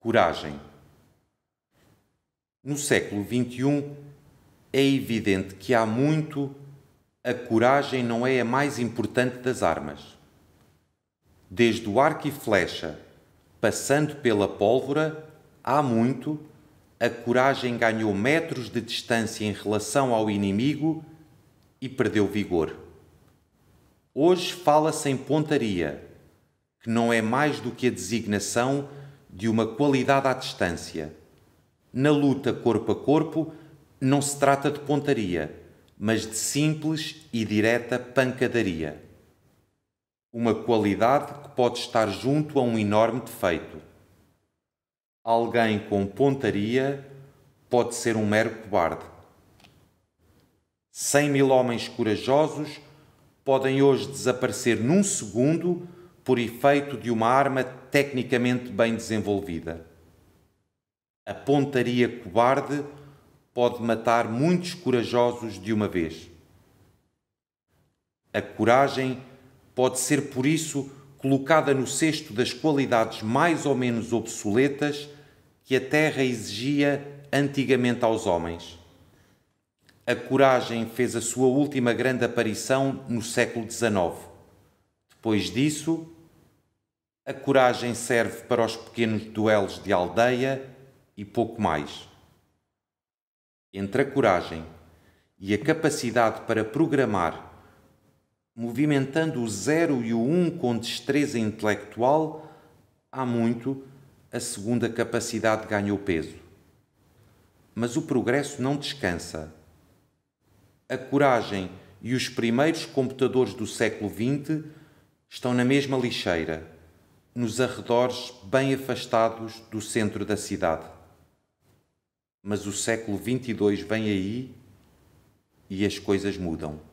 Coragem. No século XXI, é evidente que há muito a coragem não é a mais importante das armas. Desde o arco e flecha, passando pela pólvora, há muito a coragem ganhou metros de distância em relação ao inimigo e perdeu vigor. Hoje fala-se em pontaria, que não é mais do que a designação de uma qualidade à distância. Na luta corpo a corpo, não se trata de pontaria, mas de simples e direta pancadaria. Uma qualidade que pode estar junto a um enorme defeito. Alguém com pontaria pode ser um mero cobarde. Cem mil homens corajosos podem hoje desaparecer num segundo por efeito de uma arma tecnicamente bem desenvolvida. A pontaria cobarde pode matar muitos corajosos de uma vez. A coragem pode ser, por isso, colocada no cesto das qualidades mais ou menos obsoletas que a terra exigia antigamente aos homens. A coragem fez a sua última grande aparição no século XIX. Depois disso, a coragem serve para os pequenos duelos de aldeia e pouco mais. Entre a coragem e a capacidade para programar, movimentando o zero e o um com destreza intelectual, há muito a segunda capacidade ganhou peso. Mas o progresso não descansa. A coragem e os primeiros computadores do século XX estão na mesma lixeira nos arredores bem afastados do centro da cidade. Mas o século 22 vem aí e as coisas mudam.